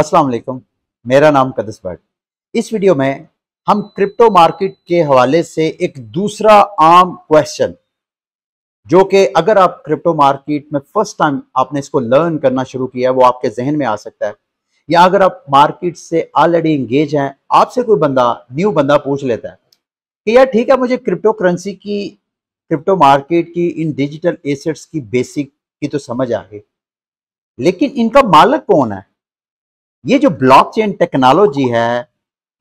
अस्सलाम वालेकुम मेरा नाम कदस भट्ट इस वीडियो में हम क्रिप्टो मार्केट के हवाले से एक दूसरा आम क्वेश्चन जो कि अगर आप क्रिप्टो मार्केट में फर्स्ट टाइम आपने इसको लर्न करना शुरू किया है वो आपके जहन में आ सकता है या अगर आप मार्केट से ऑलरेडी इंगेज हैं आपसे कोई बंदा न्यू बंदा पूछ लेता है कि यार ठीक है मुझे क्रिप्टो करेंसी की क्रिप्टो मार्केट की इन डिजिटल एसेट्स की बेसिक की तो समझ आ गई लेकिन इनका मालक कौन है ये जो ब्लॉकचेन टेक्नोलॉजी है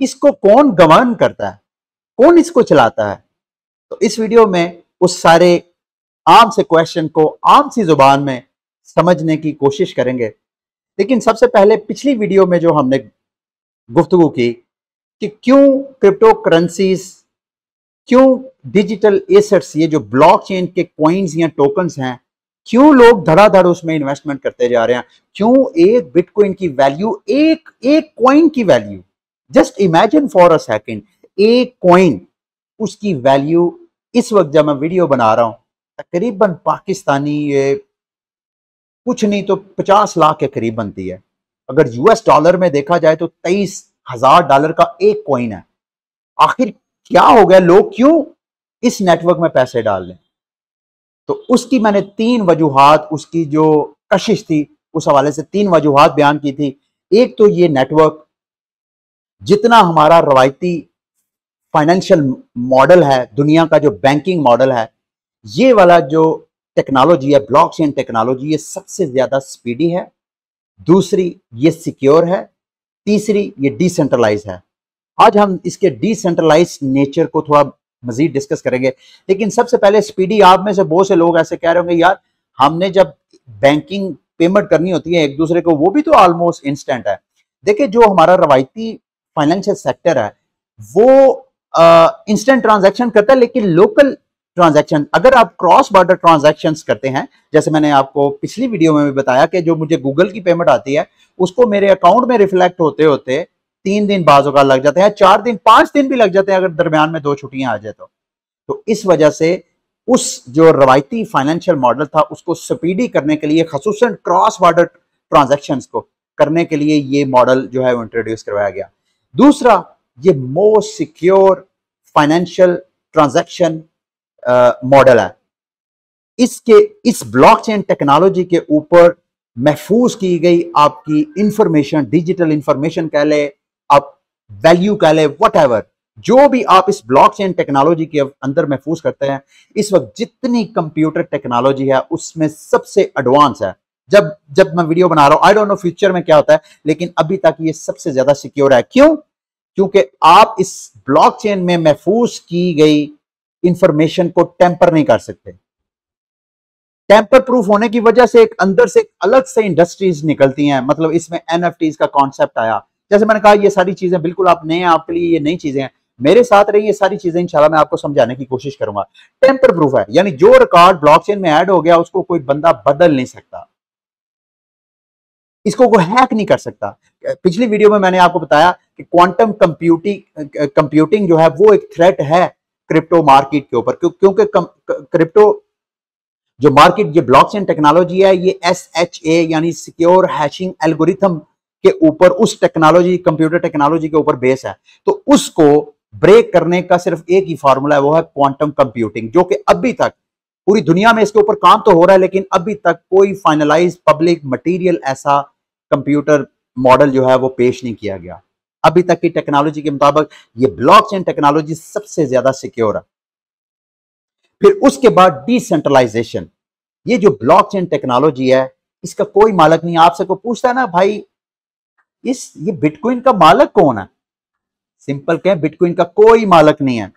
इसको कौन गवर्न करता है कौन इसको चलाता है तो इस वीडियो में उस सारे आम से क्वेश्चन को आम सी जुबान में समझने की कोशिश करेंगे लेकिन सबसे पहले पिछली वीडियो में जो हमने गुफ्तगु की कि क्यों क्रिप्टो करेंसीज क्यों डिजिटल एसेट्स ये जो ब्लॉकचेन के कॉइन्स या टोकन्स हैं क्यों लोग धड़ाधड़ उसमें इन्वेस्टमेंट करते जा रहे हैं क्यों एक बिटकॉइन की वैल्यू एक एक कॉइन की value just imagine for a second एक कॉइन उसकी वैल्यू इस वक्त जब मैं वीडियो बना रहा हूं तकरीबन पाकिस्तानी ये कुछ नहीं तो पचास लाख के करीब बनती है अगर यूएस डॉलर में देखा जाए तो तेईस हजार डॉलर का एक कॉइन है आखिर क्या हो गया लोग क्यों इस नेटवर्क में पैसे डाल लें तो उसकी मैंने तीन वजूहत उसकी जो कशिश थी उस हवाले से तीन वजूहत बयान की थी एक तो ये नेटवर्क जितना हमारा रवायती फाइनेंशियल मॉडल है दुनिया का जो बैंकिंग मॉडल है ये वाला जो टेक्नोलॉजी है ब्लॉकचेन टेक्नोलॉजी ये सबसे ज़्यादा स्पीडी है दूसरी ये सिक्योर है तीसरी ये डिसेंट्रलाइज है आज हम इसके डिसेंट्रलाइज नेचर को थोड़ा मजीद डिस्कस करेंगे लेकिन सबसे पहले स्पीडी आप में से बहुत से लोग ऐसे कह रहे होंगे यार हमने जब बैंकिंग पेमेंट करनी होती है एक दूसरे को वो भी तो ऑलमोस्ट इंस्टेंट है देखिए जो हमारा रवायती फाइनेंशियल सेक्टर है वो इंस्टेंट ट्रांजेक्शन करता है लेकिन लोकल ट्रांजेक्शन अगर आप क्रॉस बॉर्डर ट्रांजेक्शन करते हैं जैसे मैंने आपको पिछली वीडियो में भी बताया कि जो मुझे गूगल की पेमेंट आती है उसको मेरे अकाउंट में रिफ्लेक्ट होते होते तीन दिन का लग जाते हैं चार दिन पांच दिन भी लग जाते हैं अगर दरमियान में दो छुट्टियां आ जाए तो तो इस वजह से उस जो रवायती फाइनेंशियल मॉडल था उसको स्पीडी करने के लिए खसूस क्रॉस बॉर्डर ट्रांजेक्शन को करने के लिए ये मॉडल जो है वो इंट्रोड्यूस करवाया गया दूसरा ये most secure financial transaction model है इसके इस ब्लॉकचेन टेक्नोलॉजी के ऊपर महफूज की गई आपकी इंफॉर्मेशन डिजिटल इंफॉर्मेशन कह ले आप वैल्यू कह लें वट जो भी आप इस ब्लॉकचेन टेक्नोलॉजी के अंदर महफूज करते हैं इस वक्त जितनी कंप्यूटर टेक्नोलॉजी है उसमें सबसे एडवांस है जब जब मैं वीडियो बना रहा हूं आई डोंट नो फ्यूचर में क्या होता है लेकिन अभी तक ये सबसे ज्यादा सिक्योर है क्यों क्योंकि आप इस ब्लॉकचेन में महफूज की गई इंफॉर्मेशन को टेम्पर नहीं कर सकते टेम्पर प्रूफ होने की वजह से एक अंदर से एक अलग से इंडस्ट्रीज निकलती हैं मतलब इसमें एनएफटीज का कॉन्सेप्ट आया जैसे मैंने कहा ये सारी चीजें बिल्कुल आप नए आपके लिए ये नई चीजें हैं मेरे साथ रही ये सारी चीजें इंशाल्लाह मैं आपको समझाने की कोशिश करूंगा टेम्पर प्रूफ है यानी जो रिकॉर्ड ब्लॉकचेन में ऐड हो गया उसको कोई बंदा बदल नहीं सकता इसको कोई हैक नहीं कर सकता पिछली वीडियो में मैंने आपको बताया कि क्वांटम कंप्यूटिंग कंप्यूटिंग जो है वो एक थ्रेट है क्रिप्टो मार्केट के ऊपर क्योंकि क्रिप्टो जो मार्केट ये ब्लॉकचेन टेक्नोलॉजी है ये एस एच ए यानी सिक्योर हैशिंग एल्गोरिथम के ऊपर उस टेक्नोलॉजी कंप्यूटर टेक्नोलॉजी के ऊपर बेस है तो उसको ब्रेक करने का सिर्फ एक ही फॉर्मूला है वो है क्वांटम कंप्यूटिंग जो कि अभी तक पूरी दुनिया में इसके ऊपर काम तो हो रहा है लेकिन अभी तक कोई फाइनलाइज पब्लिक मटीरियल ऐसा कंप्यूटर मॉडल जो है वो पेश नहीं किया गया अभी तक की टेक्नोलॉजी के मुताबिक ये ब्लॉकचेन टेक्नोलॉजी सबसे ज्यादा सिक्योर है फिर उसके बाद डिसेंट्रलाइजेशन ये जो ब्लॉकचेन टेक्नोलॉजी है इसका कोई मालक नहीं आपसे को पूछता है ना भाई इस ये बिटकॉइन का मालक कौन है सिंपल कहें बिटकॉइन का कोई मालक नहीं है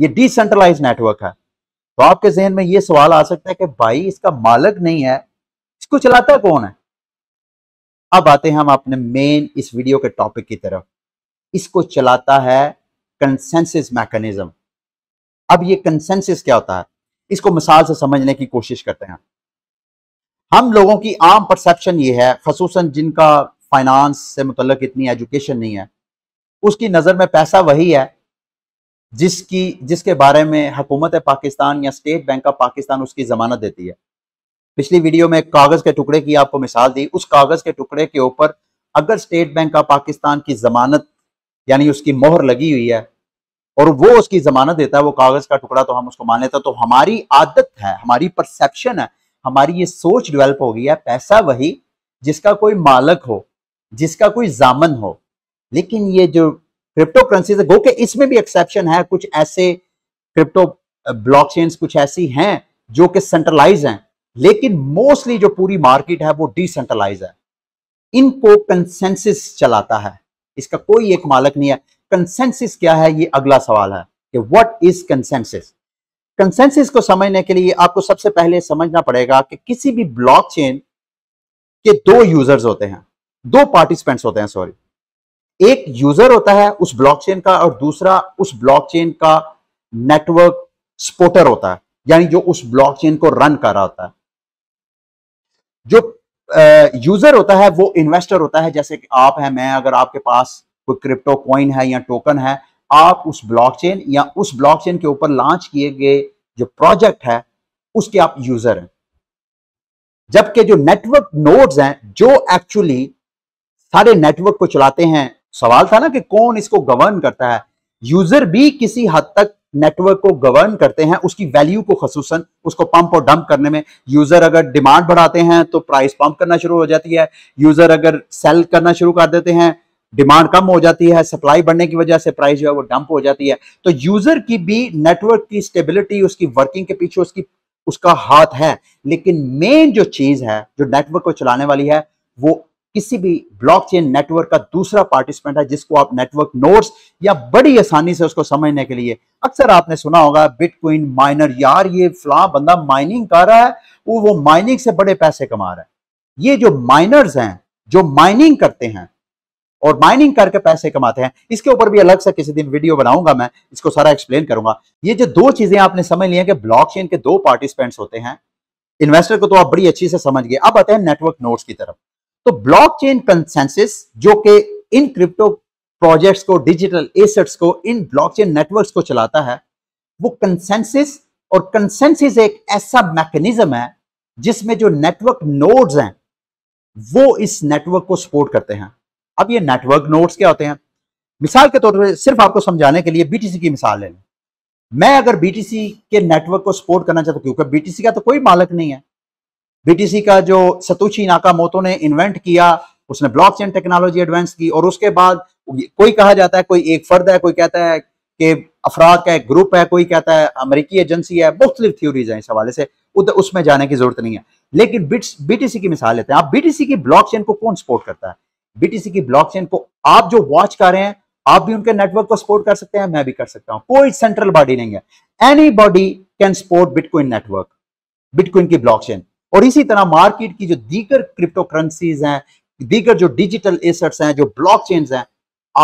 ये डिसेंट्रलाइज नेटवर्क है तो आपके जहन में ये सवाल आ सकता है कि भाई इसका मालक नहीं है इसको चलाता कौन है अब आते हैं हम अपने मेन इस वीडियो के टॉपिक की तरफ इसको चलाता है कंसेंसिस मैकेनिज्म अब ये कंसेंसिस क्या होता है इसको मिसाल से समझने की कोशिश करते हैं हम लोगों की आम परसेप्शन ये है खसूस जिनका फाइनेंस से मुतलक इतनी एजुकेशन नहीं है उसकी नज़र में पैसा वही है जिसकी जिसके बारे में हकूमत पाकिस्तान या स्टेट बैंक ऑफ पाकिस्तान उसकी ज़मानत देती है पिछली वीडियो में कागज़ के टुकड़े की आपको मिसाल दी उस कागज़ के टुकड़े के ऊपर अगर स्टेट बैंक ऑफ पाकिस्तान की ज़मानत यानी उसकी मोहर लगी हुई है और वो उसकी जमानत देता है वो कागज़ का टुकड़ा तो हम उसको मान लेते हैं तो हमारी आदत है हमारी परसेप्शन है हमारी ये सोच डिवेल्प हो गई है पैसा वही जिसका कोई मालक हो जिसका कोई जामन हो लेकिन ये जो क्रिप्टो करेंसी है गो के इसमें भी एक्सेप्शन है कुछ ऐसे क्रिप्टो ब्लॉकचेन्स कुछ ऐसी हैं जो कि सेंट्रलाइज हैं लेकिन मोस्टली जो पूरी मार्केट है वो डिसेंट्रलाइज है इनको कंसेंसिस चलाता है इसका कोई एक मालक नहीं है कंसेंसिस क्या है ये अगला सवाल है कि व्हाट इज कंसेंसिस कंसेंसिस को समझने के लिए आपको सबसे पहले समझना पड़ेगा कि किसी भी ब्लॉकचेन के दो यूजर्स होते हैं दो पार्टिसिपेंट्स होते हैं सॉरी एक यूजर होता है उस ब्लॉकचेन का और दूसरा उस ब्लॉकचेन का नेटवर्क स्पोर्टर होता है यानी जो उस ब्लॉकचेन को रन कर रहा होता है जो यूजर होता है वो इन्वेस्टर होता है जैसे कि आप हैं मैं अगर आपके पास कोई क्रिप्टो कॉइन है या टोकन है आप उस ब्लॉकचेन या उस ब्लॉकचेन के ऊपर लॉन्च किए गए जो प्रोजेक्ट है उसके आप यूजर हैं जबकि जो नेटवर्क नोड्स हैं जो एक्चुअली सारे नेटवर्क को चलाते हैं सवाल था ना कि कौन इसको गवर्न करता है यूजर भी किसी हद तक नेटवर्क को गवर्न करते हैं उसकी वैल्यू को खसूस उसको पंप और डंप करने में यूजर अगर डिमांड बढ़ाते हैं तो प्राइस पंप करना शुरू हो जाती है यूजर अगर सेल करना शुरू कर देते हैं डिमांड कम हो जाती है सप्लाई बढ़ने की वजह से प्राइस जो है वो डंप हो जाती है तो यूजर की भी नेटवर्क की स्टेबिलिटी उसकी वर्किंग के पीछे उसकी उसका हाथ है लेकिन मेन जो चीज है जो नेटवर्क को चलाने वाली है वो किसी भी ब्लॉकचेन नेटवर्क का दूसरा पार्टिसिपेंट है जिसको आप नेटवर्क नोट्स या बड़ी आसानी से उसको समझने के लिए अक्सर आपने सुना होगा बिटकॉइन माइनर यार ये फला बंदा माइनिंग कर रहा है वो वो माइनिंग से बड़े पैसे कमा रहा है ये जो माइनर्स हैं जो माइनिंग करते हैं और माइनिंग करके पैसे कमाते हैं इसके ऊपर भी अलग से किसी दिन वीडियो बनाऊंगा मैं इसको सारा एक्सप्लेन करूंगा ये जो दो चीजें आपने समझ लिया कि ब्लॉकचेन के दो पार्टिसिपेंट्स होते हैं इन्वेस्टर को तो आप बड़ी अच्छी से समझ गए अब आते हैं नेटवर्क नोट्स की तरफ तो ब्लॉकचेन कंसेंसस जो कि इन क्रिप्टो प्रोजेक्ट्स को डिजिटल एसेट्स को इन ब्लॉकचेन नेटवर्क्स को चलाता है वो कंसेंसस और कंसेंसस एक ऐसा मैकेनिज्म है जिसमें जो नेटवर्क नोड्स हैं वो इस नेटवर्क को सपोर्ट करते हैं अब ये नेटवर्क नोड्स क्या होते हैं मिसाल के तौर पर सिर्फ आपको समझाने के लिए बीटीसी की मिसाल ले लें मैं अगर बीटीसी के नेटवर्क को सपोर्ट करना चाहता हूँ क्योंकि बीटीसी का तो कोई मालक नहीं है बीटीसी का जो सतुची मोतो ने इन्वेंट किया उसने ब्लॉकचेन टेक्नोलॉजी एडवांस की और उसके बाद कोई कहा जाता है कोई एक फर्द है कोई कहता है कि अफराद का एक ग्रुप है कोई कहता है अमेरिकी एजेंसी है मुख्तलिफ थ्योरीज हैं इस हवाले से उधर उसमें जाने की जरूरत नहीं है लेकिन बीटीसी की मिसाल लेते हैं आप बीटीसी की ब्लॉकचेन को कौन सपोर्ट करता है बीटीसी की ब्लॉकचेन को आप जो वॉच कर रहे हैं आप भी उनके नेटवर्क को सपोर्ट कर सकते हैं मैं भी कर सकता हूं कोई सेंट्रल बॉडी नहीं है anybody can support bitcoin network bitcoin की ब्लॉकचेन और इसी तरह मार्केट की जो दीगर क्रिप्टो करेंसीज हैं दीगर जो डिजिटल एसेट्स हैं जो ब्लॉक हैं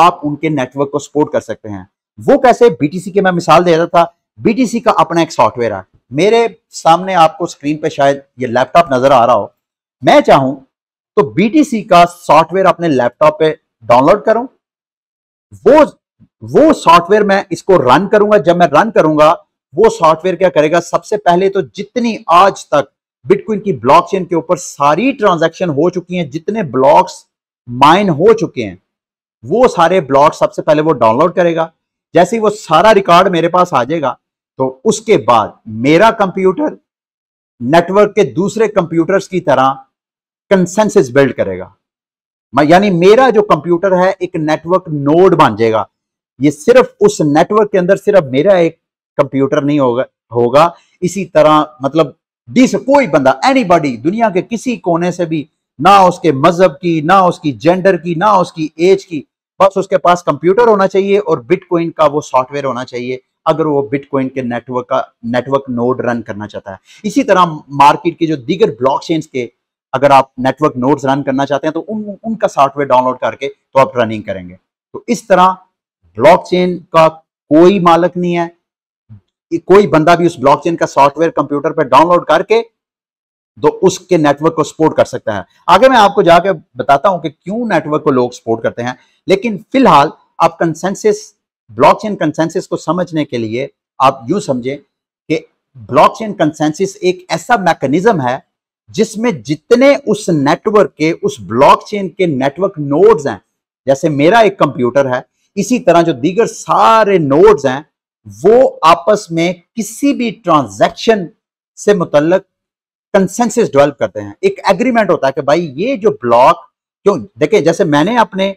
आप उनके नेटवर्क को सपोर्ट कर सकते हैं वो कैसे बीटीसी के मैं मिसाल दे रहा था बीटीसी का अपना एक सॉफ्टवेयर है मेरे सामने आपको स्क्रीन पे शायद ये लैपटॉप नजर आ रहा हो मैं चाहूं तो बीटीसी का सॉफ्टवेयर अपने लैपटॉप पे डाउनलोड करूं वो वो सॉफ्टवेयर मैं इसको रन करूंगा जब मैं रन करूंगा वो सॉफ्टवेयर क्या करेगा सबसे पहले तो जितनी आज तक बिटकॉइन की ब्लॉकचेन के ऊपर सारी ट्रांजैक्शन हो चुकी हैं जितने ब्लॉक्स माइन हो चुके हैं वो सारे ब्लॉक सबसे पहले वो डाउनलोड करेगा जैसे ही वो सारा रिकॉर्ड मेरे पास आ जाएगा तो उसके बाद मेरा कंप्यूटर नेटवर्क के दूसरे कंप्यूटर्स की तरह कंसेंसिस बिल्ड करेगा यानी मेरा जो कंप्यूटर है एक नेटवर्क नोड बन जाएगा ये सिर्फ उस नेटवर्क के अंदर सिर्फ मेरा एक कंप्यूटर नहीं होगा होगा इसी तरह मतलब डिस कोई बंदा एनी बॉडी दुनिया के किसी कोने से भी ना उसके मजहब की ना उसकी जेंडर की ना उसकी एज की बस उसके पास कंप्यूटर होना चाहिए और बिटकॉइन का वो सॉफ्टवेयर होना चाहिए अगर वो बिटकॉइन के नेटवर्क का नेटवर्क नोड रन करना चाहता है इसी तरह मार्केट के जो दीगर ब्लॉकचेन्स के अगर आप नेटवर्क नोड्स रन करना चाहते हैं तो उन उनका सॉफ्टवेयर डाउनलोड करके तो आप रनिंग करेंगे तो इस तरह ब्लॉकचेन का कोई मालक नहीं है कि कोई बंदा भी उस ब्लॉकचेन का सॉफ्टवेयर कंप्यूटर पर डाउनलोड करके तो उसके नेटवर्क को सपोर्ट कर सकता है आगे मैं आपको जाकर बताता हूं कि क्यों नेटवर्क को लोग सपोर्ट करते हैं लेकिन फिलहाल आप कंसेंसिस ब्लॉकचेन कंसेंसिस को समझने के लिए आप यू समझें कि ब्लॉकचेन कंसेंसिस एक ऐसा मैकेनिज्म है जिसमें जितने उस नेटवर्क के उस ब्लॉकचेन के नेटवर्क नोड्स हैं जैसे मेरा एक कंप्यूटर है इसी तरह जो दीगर सारे नोड्स हैं वो आपस में किसी भी ट्रांजैक्शन से मुतलक कंसेंसिस डेवलप करते हैं एक एग्रीमेंट होता है कि भाई ये जो ब्लॉक क्यों देखे जैसे मैंने अपने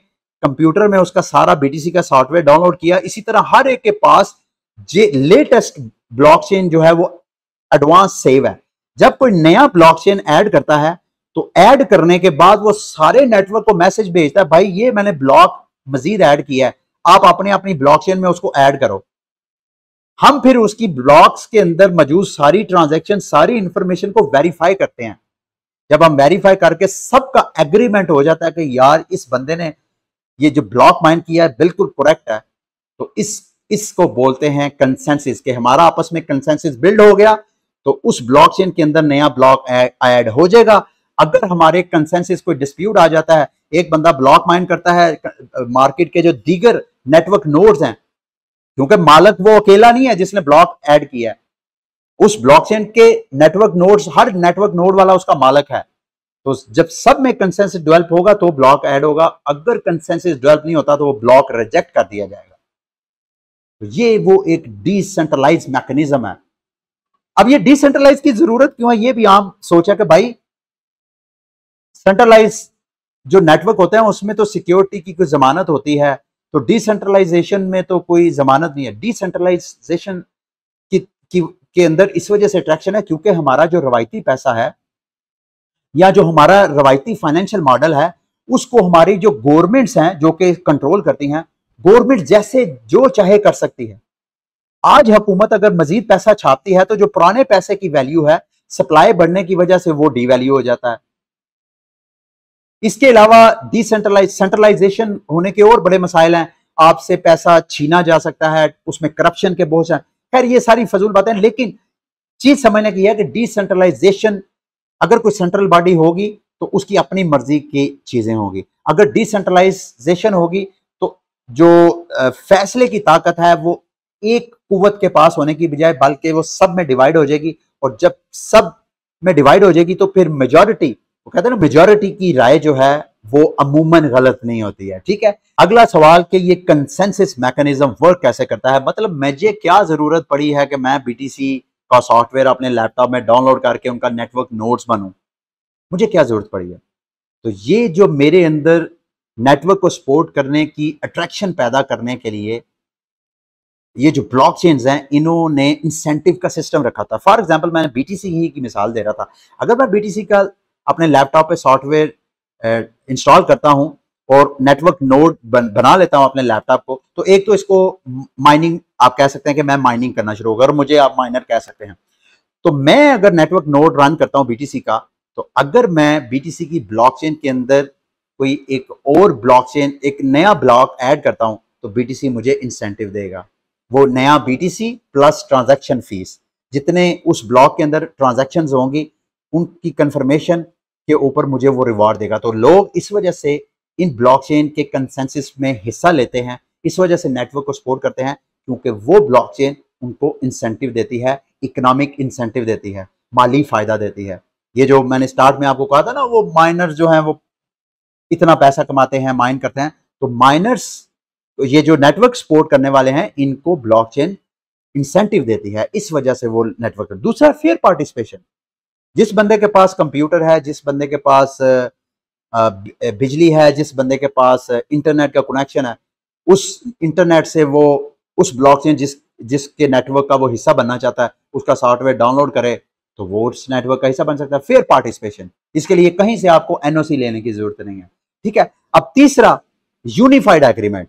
कंप्यूटर में उसका सारा बीटीसी का सॉफ्टवेयर डाउनलोड किया इसी तरह हर एक के पास जे लेटेस्ट ब्लॉकचेन जो है वो एडवांस सेव है जब कोई नया ब्लॉकचेन ऐड करता है तो ऐड करने के बाद वो सारे नेटवर्क को मैसेज भेजता है भाई ये मैंने ब्लॉक मजीद ऐड किया है आप अपने अपनी ब्लॉकचेन में उसको ऐड करो हम फिर उसकी ब्लॉक्स के अंदर मौजूद सारी ट्रांजैक्शन सारी इंफॉर्मेशन को वेरीफाई करते हैं जब हम वेरीफाई करके सबका एग्रीमेंट हो जाता है कि यार इस बंदे ने ये जो ब्लॉक माइन किया है बिल्कुल करेक्ट है तो इस इसको बोलते हैं कंसेंसिस के हमारा आपस में कंसेंसिस बिल्ड हो गया तो उस ब्लॉकचेन के अंदर नया ब्लॉक ऐड हो जाएगा अगर हमारे कंसेंसिस कोई डिस्प्यूट आ जाता है एक बंदा ब्लॉक माइन करता है मार्केट के जो दीगर नेटवर्क नोड्स हैं क्योंकि मालक वो अकेला नहीं है जिसने ब्लॉक ऐड किया है उस ब्लॉकचेन के नेटवर्क नोड्स हर नेटवर्क नोड वाला उसका मालक है तो जब सब में कंसेंसस डेवलप होगा तो ब्लॉक ऐड होगा अगर कंसेंसस डेवलप नहीं होता तो वो ब्लॉक रिजेक्ट कर दिया जाएगा तो ये वो एक डिसेंट्रलाइज मैकेनिज्म है अब ये डिसेंट्रलाइज की जरूरत क्यों है ये भी आम सोचा कि भाई सेंट्रलाइज जो नेटवर्क होते हैं उसमें तो सिक्योरिटी की कोई जमानत होती है तो डिसेंट्रलाइजेशन में तो कोई जमानत नहीं है डिसेंट्रलाइजेशन की, की के अंदर इस वजह से अट्रैक्शन है क्योंकि हमारा जो रवायती पैसा है या जो हमारा रवायती फाइनेंशियल मॉडल है उसको हमारी जो गवर्नमेंट्स हैं जो कि कंट्रोल करती हैं गवर्नमेंट जैसे जो चाहे कर सकती है आज हुकूमत अगर मजीद पैसा छापती है तो जो पुराने पैसे की वैल्यू है सप्लाई बढ़ने की वजह से वो वैल्यू हो जाता है इसके अलावा डिसेंट्रलाइज सेंट्रलाइजेशन होने के और बड़े मसाइल हैं आपसे पैसा छीना जा सकता है उसमें करप्शन के बहुत हैं खैर ये सारी फजूल बातें लेकिन चीज समझने की है कि डिसेंट्रलाइजेशन अगर कोई सेंट्रल बॉडी होगी तो उसकी अपनी मर्जी की चीजें होगी अगर डिसेंट्रलाइजेशन होगी तो जो फैसले की ताकत है वो एक कुवत के पास होने की बजाय बल्कि वो सब में डिवाइड हो जाएगी और जब सब में डिवाइड हो जाएगी तो फिर मेजोरिटी वो कहते हैं ना मेजोरिटी की राय जो है वो अमूमन गलत नहीं होती है ठीक है अगला सवाल कि ये कंसेंसिस मैकेनिज्म वर्क कैसे करता है मतलब मुझे क्या जरूरत पड़ी है कि मैं बीटीसी का सॉफ्टवेयर अपने लैपटॉप में डाउनलोड करके उनका नेटवर्क नोट्स बनू मुझे क्या जरूरत पड़ी है तो ये जो मेरे अंदर नेटवर्क को सपोर्ट करने की अट्रैक्शन पैदा करने के लिए ये जो ब्लॉक हैं इन्होंने इंसेंटिव का सिस्टम रखा था फॉर एग्जाम्पल मैंने बीटीसी ही की मिसाल दे रहा था अगर मैं बीटीसी का अपने लैपटॉप पे सॉफ्टवेयर इंस्टॉल करता हूँ और नेटवर्क नोड बना लेता हूँ अपने लैपटॉप को तो एक तो इसको माइनिंग आप कह सकते हैं कि मैं माइनिंग करना शुरू होगा और मुझे आप माइनर कह सकते हैं तो मैं अगर नेटवर्क नोड रन करता हूँ बी का तो अगर मैं बी की ब्लॉक के अंदर कोई एक और ब्लॉक एक नया ब्लॉक ऐड करता हूँ तो बीटीसी मुझे इंसेंटिव देगा वो नया बीटीसी प्लस ट्रांजैक्शन फीस जितने उस ब्लॉक के अंदर ट्रांजैक्शंस होंगी उनकी कंफर्मेशन के ऊपर मुझे वो रिवॉर्ड देगा तो लोग इस वजह से इन ब्लॉकचेन के कंसेंसिस में हिस्सा लेते हैं इस वजह से नेटवर्क को सपोर्ट करते हैं क्योंकि वो ब्लॉकचेन उनको इंसेंटिव देती है इकोनॉमिक इंसेंटिव देती है माली फायदा देती है ये जो मैंने स्टार्ट में आपको कहा था ना वो माइनर जो है वो इतना पैसा कमाते हैं माइन करते हैं तो माइनर्स तो ये जो नेटवर्क सपोर्ट करने वाले हैं इनको ब्लॉकचेन इंसेंटिव देती है इस वजह से वो नेटवर्क दूसरा फेयर पार्टिसिपेशन जिस बंदे के पास कंप्यूटर है जिस बंदे के पास बिजली है जिस बंदे के पास इंटरनेट का कनेक्शन है उस इंटरनेट से वो उस ब्लॉक से जिस जिसके नेटवर्क का वो हिस्सा बनना चाहता है उसका सॉफ्टवेयर डाउनलोड करे तो वो उस नेटवर्क का हिस्सा बन सकता है फेयर पार्टिसिपेशन इसके लिए कहीं से आपको एनओसी लेने की जरूरत नहीं है ठीक है अब तीसरा यूनिफाइड एग्रीमेंट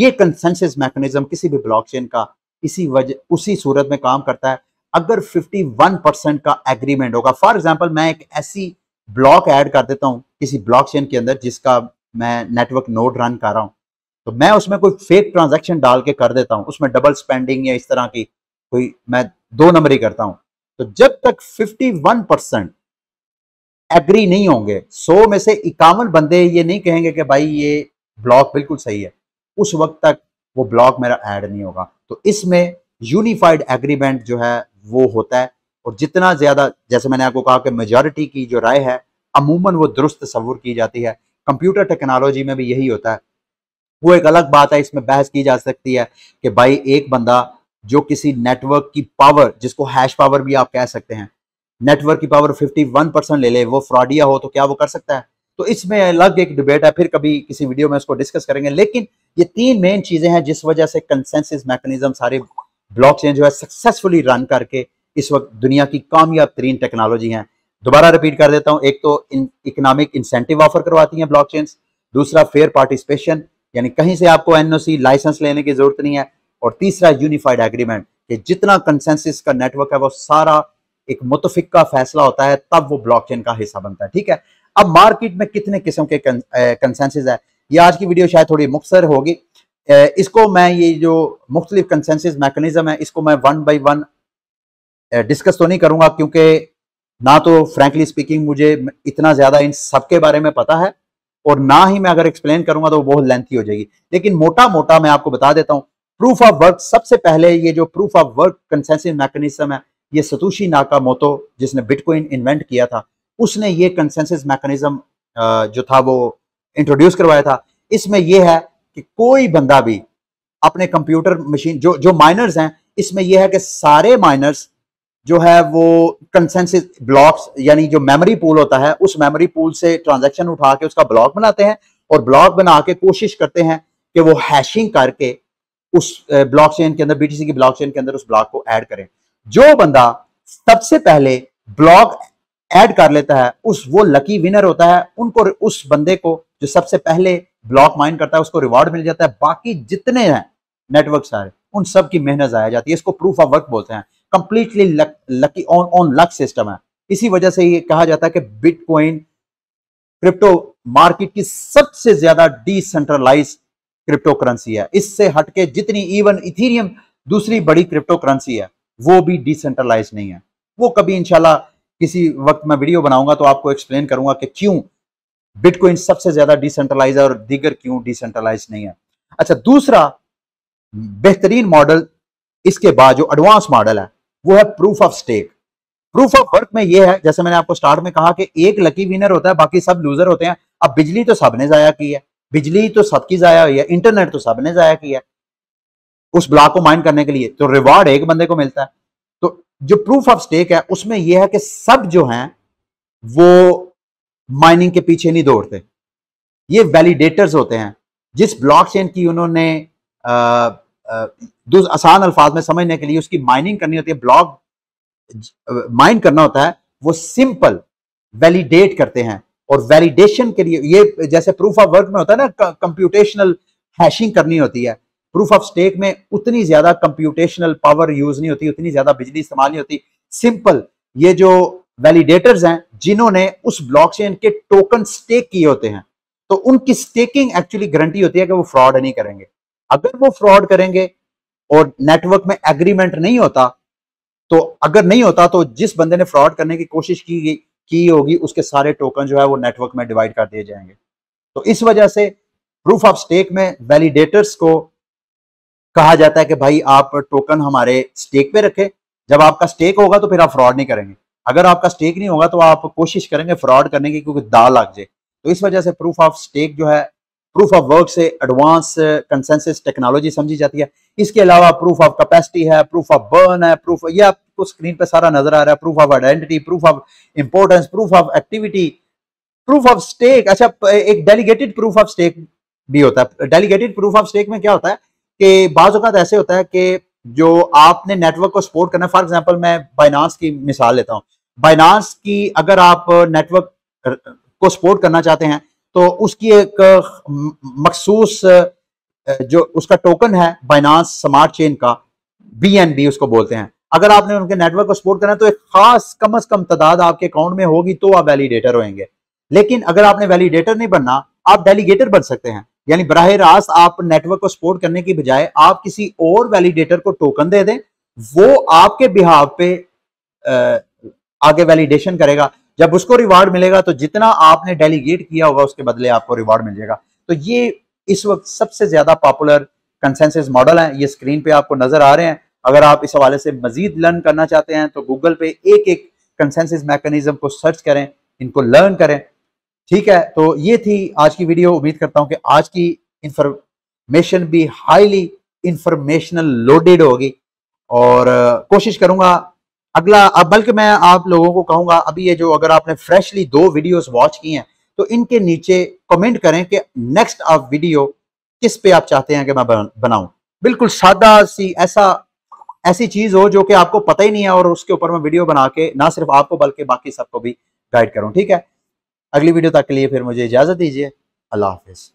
ये कंसेंसस मैकेनिज्म किसी भी ब्लॉकचेन का इसी वजह उसी सूरत में काम करता है अगर 51 परसेंट का एग्रीमेंट होगा फॉर एग्जांपल मैं एक ऐसी ब्लॉक ऐड कर देता हूं किसी ब्लॉकचेन के अंदर जिसका मैं नेटवर्क नोड रन कर रहा हूं तो मैं उसमें कोई फेक ट्रांजेक्शन डाल के कर देता हूं उसमें डबल स्पेंडिंग या इस तरह की कोई मैं दो नंबर ही करता हूं तो जब तक फिफ्टी एग्री नहीं होंगे 100 में से इक्यावन बंदे ये नहीं कहेंगे कि भाई ये ब्लॉक बिल्कुल सही है उस वक्त तक वो ब्लॉक मेरा ऐड नहीं होगा तो इसमें यूनिफाइड एग्रीमेंट जो है वो होता है और जितना ज़्यादा जैसे मैंने आपको कहा कि मेजोरिटी की जो राय है अमूमन वो दुरुस्त तस्वुर की जाती है कंप्यूटर टेक्नोलॉजी में भी यही होता है वो एक अलग बात है इसमें बहस की जा सकती है कि भाई एक बंदा जो किसी नेटवर्क की पावर जिसको हैश पावर भी आप कह सकते हैं नेटवर्क की पावर 51 परसेंट ले ले वो फ्रॉडिया हो तो क्या वो कर सकता है तो इसमें अलग एक डिबेट है फिर कभी किसी वीडियो में उसको डिस्कस करेंगे लेकिन ये तीन मेन चीजें हैं जिस वजह से कंसेंसिस मैकेनिज्म सारे ब्लॉक चेन जो है सक्सेसफुली रन करके इस वक्त दुनिया की कामयाब तरीन टेक्नोलॉजी है दोबारा रिपीट कर देता हूं एक तो इन इंसेंटिव ऑफर करवाती है ब्लॉक दूसरा फेयर पार्टिसिपेशन यानी कहीं से आपको एनओसी लाइसेंस लेने की जरूरत नहीं है और तीसरा यूनिफाइड एग्रीमेंट कि जितना कंसेंसिस का नेटवर्क है वो सारा एक मुतफिक का फैसला होता है तब वो ब्लॉकचेन का हिस्सा बनता है ठीक है अब मार्केट में कितने किस्म के कंसेंसिस है ये आज की वीडियो शायद थोड़ी मुख्तर होगी Uh, इसको मैं ये जो मुख्तलिफ कंसेंसिस मैकेनिज्म है इसको मैं वन बाई वन डिस्कस तो नहीं करूंगा क्योंकि ना तो फ्रेंकली स्पीकिंग मुझे इतना ज़्यादा इन सब के बारे में पता है और ना ही मैं अगर एक्सप्लेन करूंगा तो बहुत लेंथी हो जाएगी लेकिन मोटा मोटा मैं आपको बता देता हूँ प्रूफ ऑफ वर्क सबसे पहले ये जो proof of work consensus mechanism है ये सतुशी नाका मोतो जिसने बिटकॉइन इन्वेंट किया था उसने ये कंसेंसिस मैकेनिज्म uh, जो था वो इंट्रोड्यूस करवाया था इसमें यह है कि कोई बंदा भी अपने कंप्यूटर मशीन जो जो माइनर्स हैं इसमें यह है कि सारे माइनर्स जो है वो कंसेंसिस ब्लॉक्स यानी जो मेमोरी पूल होता है उस मेमोरी पूल से ट्रांजैक्शन उठा के उसका ब्लॉक बनाते हैं और ब्लॉक बना के कोशिश करते हैं कि वो हैशिंग करके उस ब्लॉक चेन के अंदर बीटीसी की ब्लॉक चेन के अंदर उस ब्लॉक को ऐड करें जो बंदा सबसे पहले ब्लॉक ऐड कर लेता है उस वो लकी विनर होता है उनको उस बंदे को जो सबसे पहले ब्लॉक माइन करता है उसको रिवॉर्ड मिल जाता है बाकी जितने हैं नेटवर्क सारे उन सब की मेहनत आया जाती है इसको प्रूफ ऑफ वर्क बोलते हैं completely lucky on on luck system है इसी वजह से ये कहा जाता है कि बिटकॉइन क्रिप्टो मार्केट की सबसे ज्यादा डिसेंट्रलाइज क्रिप्टो करेंसी है इससे हटके जितनी इवन इथीरियम दूसरी बड़ी क्रिप्टो करेंसी है वो भी डिसेंट्रलाइज नहीं है वो कभी इंशाल्लाह किसी वक्त मैं वीडियो बनाऊंगा तो आपको एक्सप्लेन करूंगा कि क्यों बिटकॉइन सबसे ज्यादा डिसेंट्रलाइज है और दीगर क्यों डिसेंट्रलाइज नहीं है अच्छा दूसरा बेहतरीन मॉडल इसके बाद जो एडवांस मॉडल है वो है proof of stake proof of work में ये है जैसे मैंने आपको स्टार्ट में कहा कि एक लकी विनर होता है बाकी सब लूजर होते हैं अब बिजली तो सबने जाया की है बिजली तो सबकी जाया हुई है इंटरनेट तो सबने जाया है उस ब्लॉक को माइंड करने के लिए तो रिवार्ड एक बंदे को मिलता है जो प्रूफ ऑफ स्टेक है उसमें यह है कि सब जो हैं वो माइनिंग के पीछे नहीं दौड़ते ये वैलिडेटर्स होते हैं जिस ब्लॉकचेन की उन्होंने आसान अल्फाज में समझने के लिए उसकी माइनिंग करनी होती है ब्लॉक माइन करना होता है वो सिंपल वैलिडेट करते हैं और वैलिडेशन के लिए ये जैसे प्रूफ ऑफ वर्क में होता है ना कंप्यूटेशनल हैशिंग करनी होती है प्रूफ ऑफ स्टेक में उतनी ज्यादा कंप्यूटेशनल पावर यूज नहीं होती उतनी ज्यादा बिजली इस्तेमाल नहीं होती सिंपल ये जो वैलिडेटर्स हैं जिन्होंने उस ब्लॉकचेन के टोकन स्टेक किए होते हैं तो उनकी स्टेकिंग एक्चुअली गारंटी होती है कि वो फ्रॉड नहीं करेंगे अगर वो फ्रॉड करेंगे और नेटवर्क में एग्रीमेंट नहीं होता तो अगर नहीं होता तो जिस बंदे ने फ्रॉड करने की कोशिश की गई की होगी उसके सारे टोकन जो है वो नेटवर्क में डिवाइड कर दिए जाएंगे तो इस वजह से प्रूफ ऑफ स्टेक में वैलिडेटर्स को कहा जाता है कि भाई आप टोकन हमारे स्टेक पे रखें जब आपका स्टेक होगा तो फिर आप फ्रॉड नहीं करेंगे अगर आपका स्टेक नहीं होगा तो आप कोशिश करेंगे फ्रॉड करने की क्योंकि दाल लग जाए तो इस वजह से प्रूफ ऑफ स्टेक जो है प्रूफ ऑफ वर्क से एडवांस कंसेंसिस टेक्नोलॉजी समझी जाती है इसके अलावा प्रूफ ऑफ कैपेसिटी है प्रूफ ऑफ बर्न है प्रूफ ये आपको स्क्रीन पे सारा नजर आ रहा है proof of identity proof of importance proof of activity proof of stake अच्छा एक डेलीगेटेड प्रूफ ऑफ स्टेक भी होता है डेलीगेटेड प्रूफ ऑफ स्टेक में क्या होता है कि बाज़ात ऐसे होता है कि जो आपने नेटवर्क को सपोर्ट करना फॉर एग्जाम्पल मैं बाइनास की मिसाल लेता हूँ बाइनास की अगर आप नेटवर्क को सपोर्ट करना चाहते हैं तो उसकी एक मखसूस जो उसका टोकन है बाइनास स्मार्ट चेन का बी उसको बोलते हैं अगर आपने उनके नेटवर्क को सपोर्ट करना है तो एक खास कम अज कम तादाद आपके अकाउंट में होगी तो आप वैलीडेटर होंगे लेकिन अगर आपने वैलीडेटर नहीं बनना आप डेलीगेटर बन सकते हैं यानी बरह रास्त आप नेटवर्क को सपोर्ट करने की बजाय आप किसी और वैलिडेटर को टोकन दे दें वो आपके बिहाव पे आगे वैलिडेशन करेगा जब उसको रिवार्ड मिलेगा तो जितना आपने डेलीगेट किया होगा उसके बदले आपको रिवार्ड मिल जाएगा तो ये इस वक्त सबसे ज्यादा पॉपुलर कंसेंसस मॉडल है ये स्क्रीन पे आपको नजर आ रहे हैं अगर आप इस हवाले से मजीद लर्न करना चाहते हैं तो गूगल पे एक एक कंसेंसिस मैकेनिज्म को सर्च करें इनको लर्न करें ठीक है तो ये थी आज की वीडियो उम्मीद करता हूं कि आज की इंफॉर्मेशन भी हाईली इंफॉर्मेशनल लोडेड होगी और कोशिश करूंगा अगला अब बल्कि मैं आप लोगों को कहूंगा अभी ये जो अगर आपने फ्रेशली दो वीडियोस वॉच की हैं तो इनके नीचे कमेंट करें कि नेक्स्ट आप वीडियो किस पे आप चाहते हैं कि मैं बनाऊं बिल्कुल सादा सी ऐसा ऐसी चीज हो जो कि आपको पता ही नहीं है और उसके ऊपर मैं वीडियो बना के ना सिर्फ आपको बल्कि बाकी सबको भी गाइड करूं ठीक है अगली वीडियो तक के लिए फिर मुझे इजाजत दीजिए अल्लाह हाफिज़